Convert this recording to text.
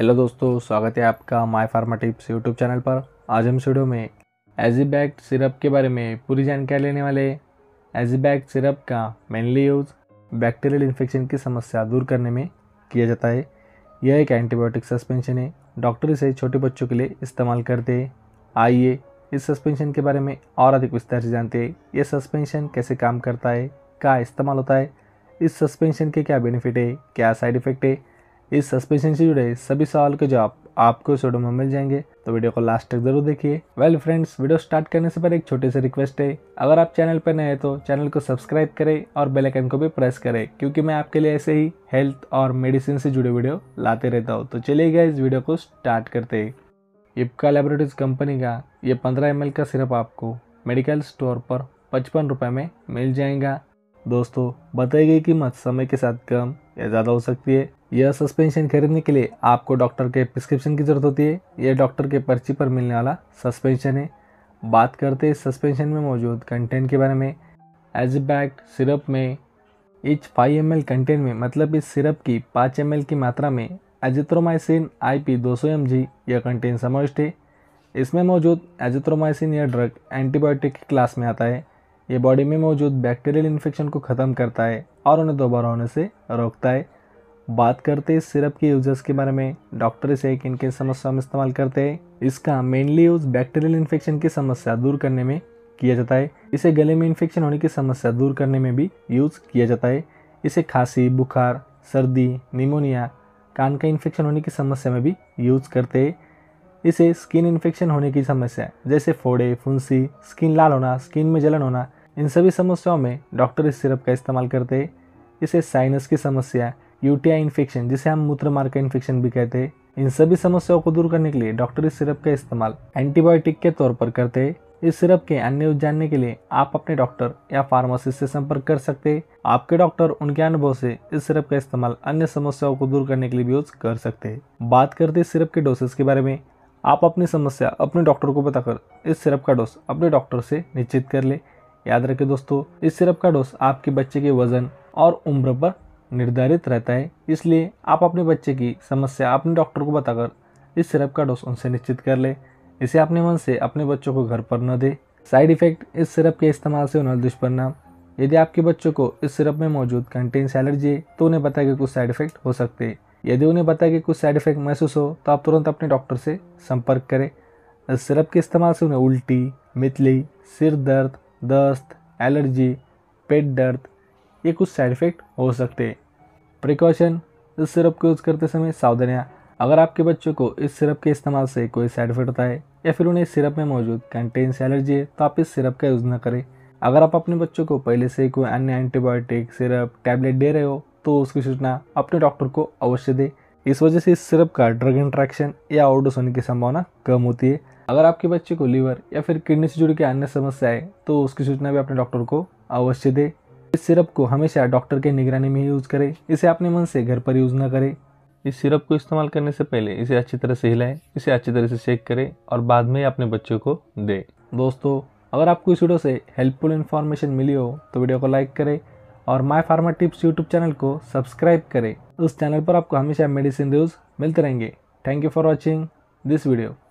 hello दोस्तों स्वागत है आपका my pharma tips YouTube channel पर आज हम वीडियो में एजीबैक्ट सिरप के बारे में पूरी जानकारी लेने वाले एजीबैक्ट सिरप का मेनली यूज़ बैक्टीरियल इन्फेक्शन की समस्या दूर करने में किया जाता है यह एक एंटीबायोटिक सस्पेंशन है डॉक्टर इसे छोटे बच्चों के लिए इस्तेमाल करते हैं आइए इस सस्पेंशन के बारे में और अधिक विस्तार से जानते हैं यह सस्पेंशन कैसे काम करता है क्या इस्तेमाल होता है इस सस्पेंशन के क्या बेनिफिट है क्या साइड इफ़ेक्ट है इस सस्पेंशन से जुड़े सभी सवाल के जवाब आपको इस वीडियो में मिल जाएंगे तो वीडियो को लास्ट तक जरूर देखिए वेल फ्रेंड्स वीडियो स्टार्ट करने से पहले एक छोटे से रिक्वेस्ट है अगर आप चैनल पर नए हैं तो चैनल को सब्सक्राइब करें और बेल आइकन को भी प्रेस करें क्योंकि मैं आपके लिए ऐसे ही हेल्थ और मेडिसिन से जुड़े वीडियो लाते रहता हूँ तो चलिएगा इस वीडियो को स्टार्ट करते इपका लेबोरेटरीज कंपनी का ये पंद्रह एम का सिरप आपको मेडिकल स्टोर पर पचपन रुपये में मिल जाएगा दोस्तों बताई गई कीमत समय के साथ कम या ज़्यादा हो सकती है यह सस्पेंशन खरीदने के लिए आपको डॉक्टर के प्रिस्क्रिप्शन की ज़रूरत होती है यह डॉक्टर के पर्ची पर मिलने वाला सस्पेंशन है बात करते हैं सस्पेंशन में मौजूद कंटेंट के बारे में एजबैक सिरप में इच फाइव एम एल कंटेंट में मतलब इस सिरप की पाँच एम एल की मात्रा में एजिथ्रोमाइसिन आई पी दो सौ एम जी यह कंटेंट समाविष्ट है इसमें मौजूद एजिथ्रोमाइसिन यह ड्रग एंटीबायोटिक की क्लास में आता है यह बॉडी में मौजूद बैक्टीरियल इन्फेक्शन को ख़त्म करता है और उन्हें दोबारा होने से रोकता है बात करते हैं सिरप के यूजर्स के बारे में डॉक्टर इसे किन किन समस्याओं में इस्तेमाल करते हैं इसका मेनली यूज बैक्टीरियल इन्फेक्शन की समस्या दूर करने में किया जाता है इसे गले में इन्फेक्शन होने की समस्या दूर करने में भी यूज किया जाता है इसे खांसी बुखार सर्दी निमोनिया कान का इन्फेक्शन होने की समस्या में भी यूज करते हैं इसे स्किन इन्फेक्शन होने की समस्या जैसे फोड़े फुंसी स्किन लाल होना स्किन में जलन होना इन सभी समस्याओं में डॉक्टर इस सिरप का इस्तेमाल करते हैं इसे साइनस की समस्या यूटीआई इन्फेक्शन जिसे हम मूत्र मार्ग का इन्फेक्शन भी कहते हैं इन सभी समस्याओं को दूर करने के लिए डॉक्टर इस सिरप का इस्तेमाल एंटीबायोटिक के तौर पर करते हैं इस सिरप के अन्य जानने के लिए आप अपने डॉक्टर या फार्मासिस्ट से संपर्क कर सकते हैं आपके डॉक्टर उनके अनुभव से इस सिरप का इस्तेमाल अन्य समस्याओं को दूर करने के लिए भी यूज कर सकते हैं बात करते हैं सिरप के डोसेस के बारे में आप अपनी समस्या अपने डॉक्टर को बताकर इस सिरप का डोस अपने डॉक्टर से निश्चित कर ले याद रखें दोस्तों इस सिरप का डोस आपके बच्चे के वजन और उम्र पर निर्धारित रहता है इसलिए आप अपने बच्चे की समस्या अपने डॉक्टर को बताकर इस सिरप का डोज उनसे निश्चित कर लें इसे अपने मन से अपने बच्चों को घर पर न दे साइड इफ़ेक्ट इस सिरप के इस्तेमाल से उन्हें दुष्परिणाम यदि आपके बच्चों को इस सिरप में मौजूद कंटेन से एलर्जी है तो उन्हें पता है कि कुछ साइड इफेक्ट हो सकते हैं यदि उन्हें पता है कि कुछ साइड इफेक्ट महसूस हो तो आप तुरंत अपने डॉक्टर से संपर्क करें इस सिरप के इस्तेमाल से उन्हें उल्टी मितली सिर दर्द दस्त एलर्जी पेट दर्द ये कुछ साइड इफेक्ट हो सकते हैं प्रिकॉशन इस सिरप को यूज़ करते समय सावधानियाँ अगर आपके बच्चों को इस सिरप के इस्तेमाल से कोई साइड इफेक्ट होता है या फिर उन्हें सिरप में मौजूद कैंटेन से एलर्जी है तो आप इस सिरप का यूज़ ना करें अगर आप अपने बच्चों को पहले से कोई अन्य एंटीबायोटिक सिरप टैबलेट दे रहे हो तो उसकी सूचना अपने डॉक्टर को अवश्य दें इस वजह से इस सिरप का ड्रग इंट्रैक्शन या ओवरडोज होने की संभावना कम होती है अगर आपके बच्चे को लीवर या फिर किडनी से जुड़ी के अन्य समस्या है तो उसकी सूचना भी अपने डॉक्टर को अवश्य दें इस सिरप को हमेशा डॉक्टर के निगरानी में यूज़ करें इसे अपने मन से घर पर यूज़ ना करें इस सिरप को इस्तेमाल करने से पहले इसे अच्छी तरह से हिलाएं इसे अच्छी तरह से चेक करें और बाद में अपने बच्चों को दें दोस्तों अगर आपको इस वीडियो से हेल्पफुल इन्फॉर्मेशन मिली हो तो वीडियो को लाइक करें और my pharma tips YouTube channel को सब्सक्राइब करें उस चैनल पर आपको हमेशा मेडिसिन न्यूज़ मिलते रहेंगे thank you for watching this video